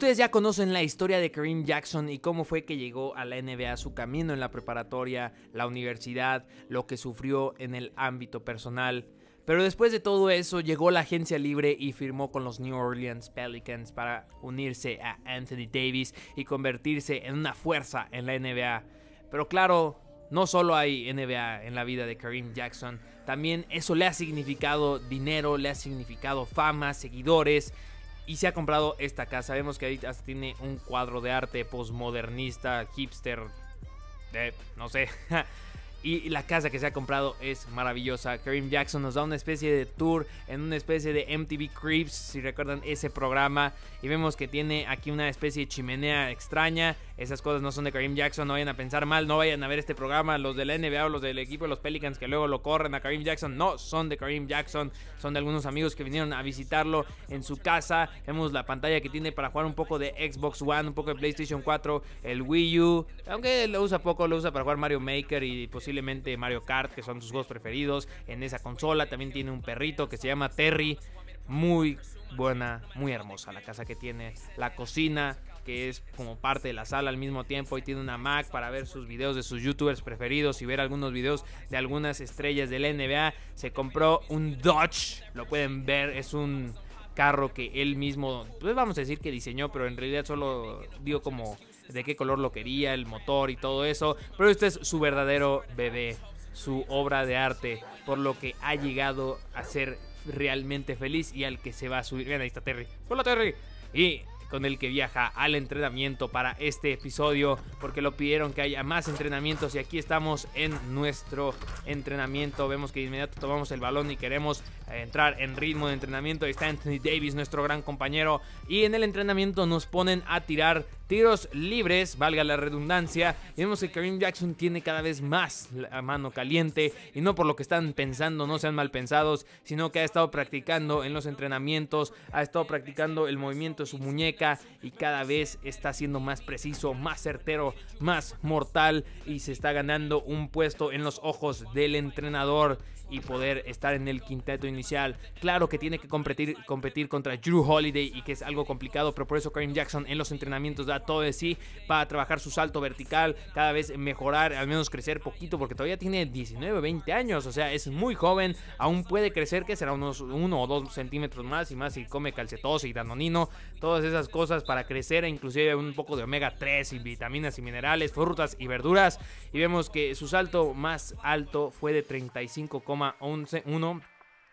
Ustedes ya conocen la historia de Kareem Jackson y cómo fue que llegó a la NBA, su camino en la preparatoria, la universidad, lo que sufrió en el ámbito personal. Pero después de todo eso, llegó la agencia libre y firmó con los New Orleans Pelicans para unirse a Anthony Davis y convertirse en una fuerza en la NBA. Pero claro, no solo hay NBA en la vida de Kareem Jackson, también eso le ha significado dinero, le ha significado fama, seguidores, y se ha comprado esta casa. Vemos que ahí hasta tiene un cuadro de arte postmodernista, hipster, de. no sé. Y la casa que se ha comprado es maravillosa. Kareem Jackson nos da una especie de tour en una especie de MTV Creeps, si recuerdan ese programa. Y vemos que tiene aquí una especie de chimenea extraña. Esas cosas no son de Kareem Jackson, no vayan a pensar mal, no vayan a ver este programa. Los de la NBA o los del equipo de los Pelicans que luego lo corren a Kareem Jackson, no son de Kareem Jackson, son de algunos amigos que vinieron a visitarlo en su casa. Vemos la pantalla que tiene para jugar un poco de Xbox One, un poco de PlayStation 4, el Wii U. Aunque lo usa poco, lo usa para jugar Mario Maker y posible pues, posiblemente Mario Kart, que son sus juegos preferidos en esa consola. También tiene un perrito que se llama Terry. Muy buena, muy hermosa la casa que tiene, la cocina que es como parte de la sala al mismo tiempo y tiene una Mac para ver sus videos de sus youtubers preferidos y ver algunos videos de algunas estrellas del NBA. Se compró un Dodge, lo pueden ver, es un carro que él mismo, pues vamos a decir que diseñó, pero en realidad solo dio como de qué color lo quería, el motor y todo eso. Pero este es su verdadero bebé, su obra de arte, por lo que ha llegado a ser realmente feliz y al que se va a subir. Vean, ahí está Terry. ¡Hola Terry! Y con el que viaja al entrenamiento para este episodio, porque lo pidieron que haya más entrenamientos y aquí estamos en nuestro entrenamiento. Vemos que de inmediato tomamos el balón y queremos eh, entrar en ritmo de entrenamiento. Ahí está Anthony Davis, nuestro gran compañero, y en el entrenamiento nos ponen a tirar tiros libres, valga la redundancia. vemos que Kareem Jackson tiene cada vez más la mano caliente y no por lo que están pensando, no sean mal pensados, sino que ha estado practicando en los entrenamientos, ha estado practicando el movimiento de su muñeca y cada vez está siendo más preciso, más certero, más mortal y se está ganando un puesto en los ojos del entrenador y poder estar en el quinteto inicial. Claro que tiene que competir, competir contra Drew Holiday y que es algo complicado, pero por eso Kareem Jackson en los entrenamientos da todo de sí para trabajar su salto vertical, cada vez mejorar, al menos crecer poquito, porque todavía tiene 19, 20 años, o sea, es muy joven, aún puede crecer, que será unos 1 o 2 centímetros más y más si come calcetose y danonino, todas esas cosas para crecer, e inclusive un poco de omega 3 y vitaminas y minerales, frutas y verduras. Y vemos que su salto más alto fue de 35,11.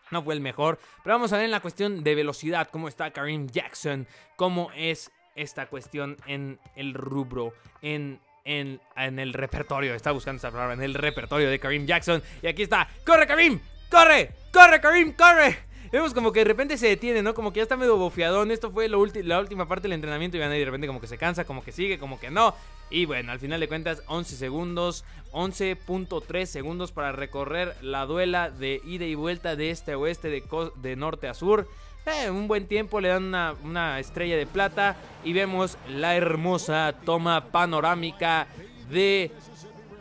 No fue el mejor, pero vamos a ver en la cuestión de velocidad cómo está Karim Jackson, cómo es esta cuestión en el rubro, en, en, en el repertorio. Está buscando esta palabra, en el repertorio de Karim Jackson. Y aquí está. ¡Corre, Karim! ¡Corre! ¡Corre, Karim! ¡Corre! Vemos como que de repente se detiene, ¿no? Como que ya está medio bofiadón. Esto fue la última parte del entrenamiento. Y van de repente como que se cansa, como que sigue, como que no. Y bueno, al final de cuentas, 11 segundos, 11.3 segundos para recorrer la duela de ida y vuelta de este a oeste, de norte a sur. Eh, un buen tiempo, le dan una, estrella de plata y vemos la hermosa toma panorámica de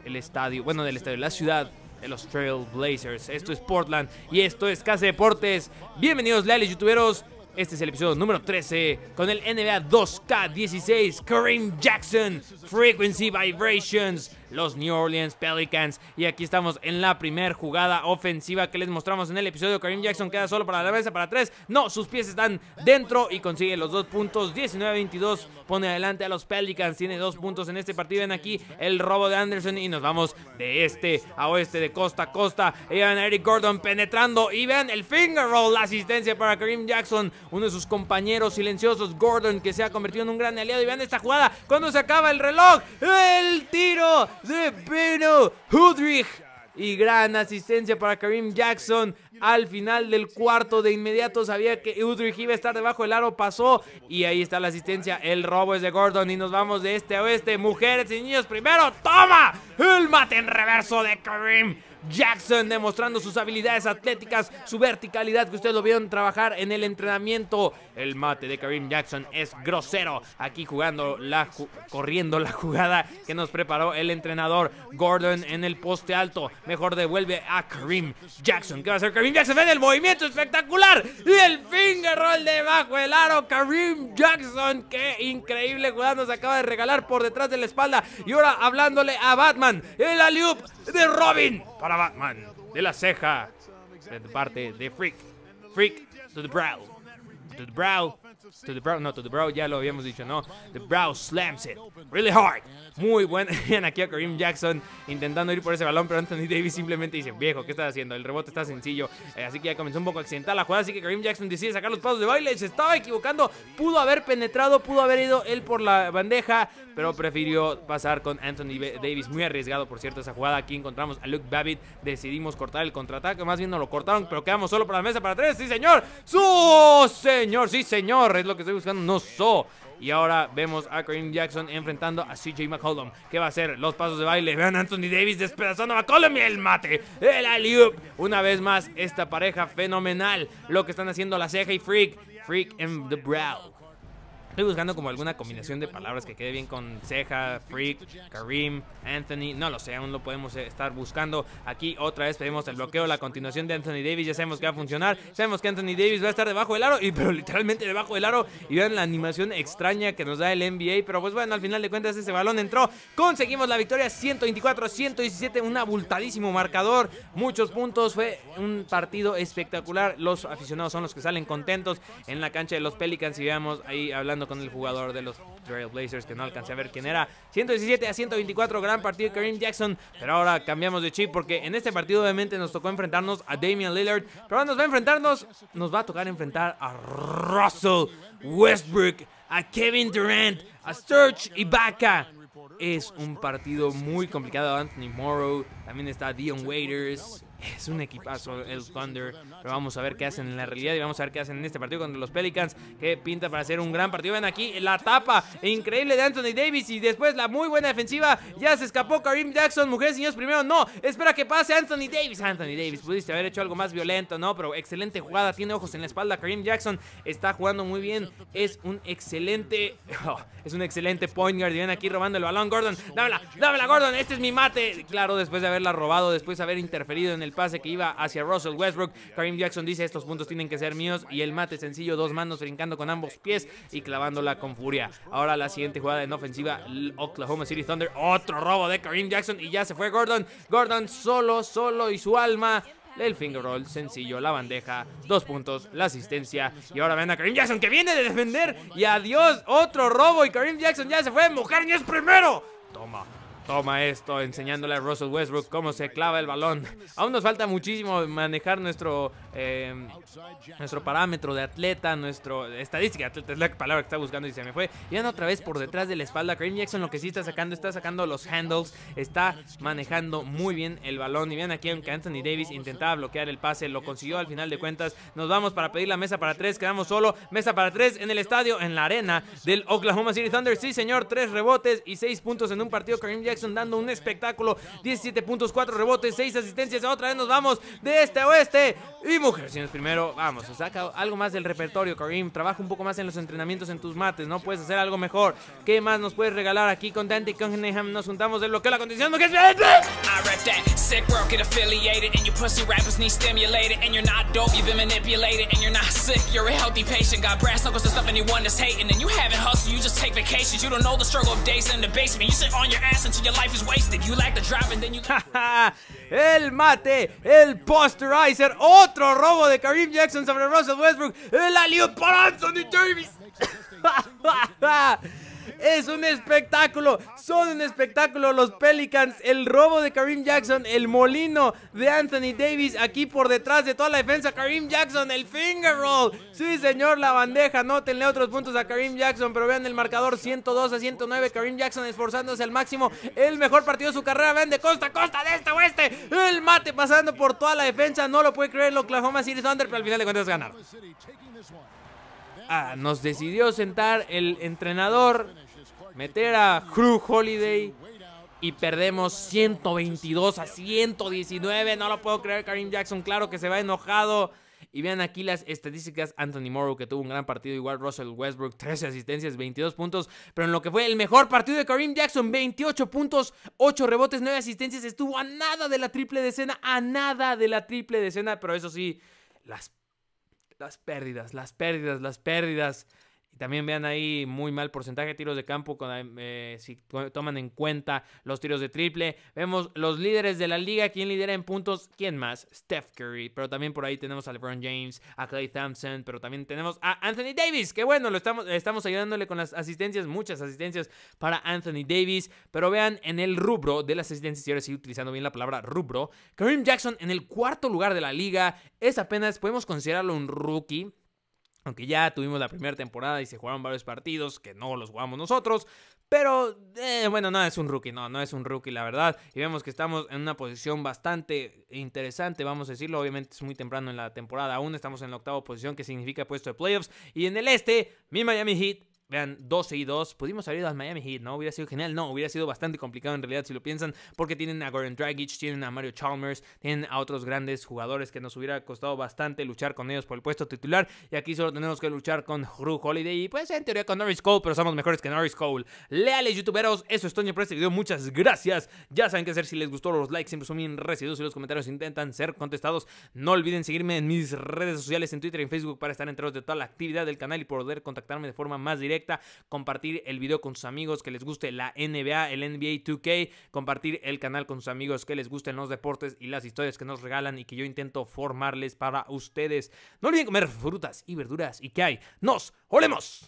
el estadio, bueno, del estadio, la ciudad de los Blazers. Esto es Portland y esto es Casa Deportes. Bienvenidos, leales youtuberos. Este es el episodio número 13 con el NBA 2K16, Kareem Jackson, Frequency Vibrations, los New Orleans Pelicans. Y aquí estamos en la primera jugada ofensiva que les mostramos en el episodio. Kareem Jackson queda solo para la defensa para tres, No, sus pies están dentro y consigue los dos puntos. 19-22 pone adelante a los Pelicans. Tiene dos puntos en este partido. Ven aquí el robo de Anderson y nos vamos de este a oeste, de costa a costa. Y Eric Gordon penetrando y ven el finger roll, la asistencia para Kareem Jackson uno de sus compañeros silenciosos, Gordon, que se ha convertido en un gran aliado. Y vean esta jugada, cuando se acaba el reloj, el tiro de Pino Udrich. Y gran asistencia para Kareem Jackson al final del cuarto. De inmediato sabía que Udrich iba a estar debajo del aro. Pasó y ahí está la asistencia. El robo es de Gordon y nos vamos de este a oeste. Mujeres y niños primero. ¡Toma! El mate en reverso de Karim Jackson demostrando sus habilidades atléticas, su verticalidad que ustedes lo vieron trabajar en el entrenamiento. El mate de Karim Jackson es grosero. Aquí jugando la corriendo la jugada que nos preparó el entrenador Gordon en el poste alto. Mejor devuelve a Karim Jackson. ¿Qué va a hacer Karim Jackson? Ven el movimiento espectacular y el finger roll debajo del aro. Karim Jackson, qué increíble jugada nos acaba de regalar por detrás de la espalda. Y ahora hablándole a Batman, el aliup de Robin para Batman de la ceja. De parte de Freak. Freak to the brow. To the brow. To the brow, no, to the brow ya lo habíamos dicho, no. The brow slams it really hard. Muy buen. aquí a Kareem Jackson intentando ir por ese balón, pero Anthony Davis simplemente dice, viejo, ¿qué estás haciendo? El rebote está sencillo. Eh, así que ya comenzó un poco accidental la jugada, así que Kareem Jackson decide sacar los pasos de baile. Se estaba equivocando, pudo haber penetrado, pudo haber ido él por la bandeja, pero prefirió pasar con Anthony Davis. Muy arriesgado, por cierto, esa jugada. Aquí encontramos a Luke Babbitt. Decidimos cortar el contraataque, más bien no lo cortaron, pero quedamos solo para la mesa para tres. Sí, señor. ¡Su señor! Sí, señor es lo que estoy buscando, no so. Y ahora vemos a Kareem Jackson enfrentando a CJ McCollum. ¿Qué va a ser Los pasos de baile. Vean Anthony Davis despedazando a McCollum y el mate. El aliup. Una vez más, esta pareja fenomenal. Lo que están haciendo la ceja y Freak. Freak and the Brow. Estoy buscando como alguna combinación de palabras que quede bien con Ceja, Freak, Karim, Anthony. No lo sé, aún lo podemos eh, estar buscando. Aquí otra vez pedimos el bloqueo, la continuación de Anthony Davis. Ya sabemos que va a funcionar. Sabemos que Anthony Davis va a estar debajo del aro, y, pero literalmente debajo del aro. Y vean la animación extraña que nos da el NBA. Pero pues bueno, al final de cuentas ese balón entró. Conseguimos la victoria 124-117. Un abultadísimo marcador. Muchos puntos. Fue un partido espectacular. Los aficionados son los que salen contentos en la cancha de los Pelicans. Y veamos ahí hablando con el jugador de los Trailblazers, que no alcancé a ver quién era. 117 a 124, gran partido Kareem Jackson. Pero ahora cambiamos de chip porque en este partido obviamente nos tocó enfrentarnos a Damian Lillard. Pero nos va a enfrentarnos, nos va a tocar enfrentar a Russell Westbrook, a Kevin Durant, a Serge Ibaka. Es un partido muy complicado. Anthony Morrow, también está Dion Waiters, es un equipazo el Thunder, pero vamos a ver qué hacen en la realidad y vamos a ver qué hacen en este partido contra los Pelicans, que pinta para hacer un gran partido. Ven aquí la tapa increíble de Anthony Davis y después la muy buena defensiva. Ya se escapó Karim Jackson, mujeres y niños primero, no, espera que pase Anthony Davis. Anthony Davis, pudiste haber hecho algo más violento, ¿no? Pero excelente jugada, tiene ojos en la espalda. Karim Jackson está jugando muy bien, es un excelente, oh, es un excelente point guard. Y ven aquí robando el balón, Gordon, dámela, dámela, Gordon, este es mi mate. Claro, después de haberla robado, después de haber interferido en el pase que iba hacia Russell Westbrook. Karim Jackson dice, estos puntos tienen que ser míos y el mate sencillo, dos manos brincando con ambos pies y clavándola con furia. Ahora la siguiente jugada en ofensiva, Oklahoma City Thunder, otro robo de Karim Jackson y ya se fue Gordon. Gordon solo, solo y su alma el finger roll sencillo, la bandeja, dos puntos, la asistencia. Y ahora ven a Karim Jackson que viene de defender. Y adiós, otro robo. Y Karim Jackson ya se fue. Mujer y es primero. Toma, Toma esto, enseñándole a Russell Westbrook cómo se clava el balón. Aún nos falta muchísimo manejar nuestro, eh, nuestro parámetro de atleta, nuestro estadística es la palabra que está buscando y se me fue. Y anda otra vez por detrás de la espalda. Kareem Jackson lo que sí está sacando, está sacando los handles, está manejando muy bien el balón. Y vean aquí aunque Anthony Davis intentaba bloquear el pase, lo consiguió al final de cuentas. Nos vamos para pedir la mesa para tres, quedamos solo. Mesa para tres en el estadio, en la arena del Oklahoma City Thunder. Sí, señor, tres rebotes y seis puntos en un partido. Kareem Jackson Jackson dando un espectáculo. 17 puntos, 4 rebotes, 6 asistencias. Otra vez nos vamos de este a oeste. Y Mujercinos primero, vamos, saca algo más del repertorio, Karim. Trabaja un poco más en los entrenamientos, en tus mates, ¿no? Puedes hacer algo mejor. ¿Qué más nos puedes regalar aquí con Dante y con Neham? Nos juntamos del bloqueo, la condición, mujeres. I rap sick work get affiliated and you pussy rappers need stimulated and you're not dope you've been manipulated and you're not sick you're a healthy patient got brass knuckles and stuff anyone is hating and you haven't hustled you just take vacations you don't know the struggle of days in the basement you sit on your ass until you el mate, el posterizer, otro robo de Kareem Jackson sobre Russell Westbrook, el alio para Anthony Davis. Es un espectáculo. Son un espectáculo los Pelicans. El robo de Karim Jackson. El molino de Anthony Davis. Aquí por detrás de toda la defensa. Karim Jackson. El finger roll. Sí, señor. La bandeja. Nótenle otros puntos a Karim Jackson. Pero vean el marcador. 102 a 109. Karim Jackson esforzándose al máximo. El mejor partido de su carrera. Vean de costa a costa. De este a oeste. El mate pasando por toda la defensa. No lo puede creer el Oklahoma City Thunder. Pero al final de cuentas ganaron. Ah, nos decidió sentar el entrenador, meter a Crew Holiday y perdemos 122 a 119. No lo puedo creer, Karim Jackson, claro que se va enojado. Y vean aquí las estadísticas. Anthony Morrow, que tuvo un gran partido, igual Russell Westbrook, 13 asistencias, 22 puntos. Pero en lo que fue el mejor partido de Karim Jackson, 28 puntos, 8 rebotes, 9 asistencias. Estuvo a nada de la triple decena, a nada de la triple decena. Pero eso sí, las las pérdidas, las pérdidas, las pérdidas. También vean ahí muy mal porcentaje de tiros de campo con, eh, eh, si toman en cuenta los tiros de triple. Vemos los líderes de la liga, quién lidera en puntos, quién más, Steph Curry. Pero también por ahí tenemos a LeBron James, a Clay Thompson, pero también tenemos a Anthony Davis, que bueno, lo estamos, estamos ayudándole con las asistencias, muchas asistencias para Anthony Davis. Pero vean en el rubro de las asistencias, y ahora sí utilizando bien la palabra rubro, Kareem Jackson en el cuarto lugar de la liga, es apenas, podemos considerarlo un rookie aunque ya tuvimos la primera temporada y se jugaron varios partidos que no los jugamos nosotros. Pero eh, bueno, no es un rookie, no, no es un rookie, la verdad. Y vemos que estamos en una posición bastante interesante, vamos a decirlo. Obviamente es muy temprano en la temporada aún. Estamos en la octava posición, que significa puesto de playoffs. Y en el este, mi Miami Heat Vean, 12 y 2. Pudimos salir ido al Miami Heat, ¿no? Hubiera sido genial. No, hubiera sido bastante complicado en realidad si lo piensan. Porque tienen a Gordon Dragic, tienen a Mario Chalmers, tienen a otros grandes jugadores que nos hubiera costado bastante luchar con ellos por el puesto titular. Y aquí solo tenemos que luchar con Ru Holiday. Y pues en teoría con Norris Cole, pero somos mejores que Norris Cole. Leales youtuberos, eso es Toño por este video. Muchas gracias. Ya saben qué hacer. Si les gustó, los likes siempre son bien residuos y los comentarios intentan ser contestados. No olviden seguirme en mis redes sociales, en Twitter y en Facebook para estar enterados de toda la actividad del canal y poder contactarme de forma más directa compartir el video con sus amigos que les guste la NBA, el NBA 2K, compartir el canal con sus amigos que les gusten los deportes y las historias que nos regalan y que yo intento formarles para ustedes. No olviden comer frutas y verduras y que hay. ¡Nos olemos!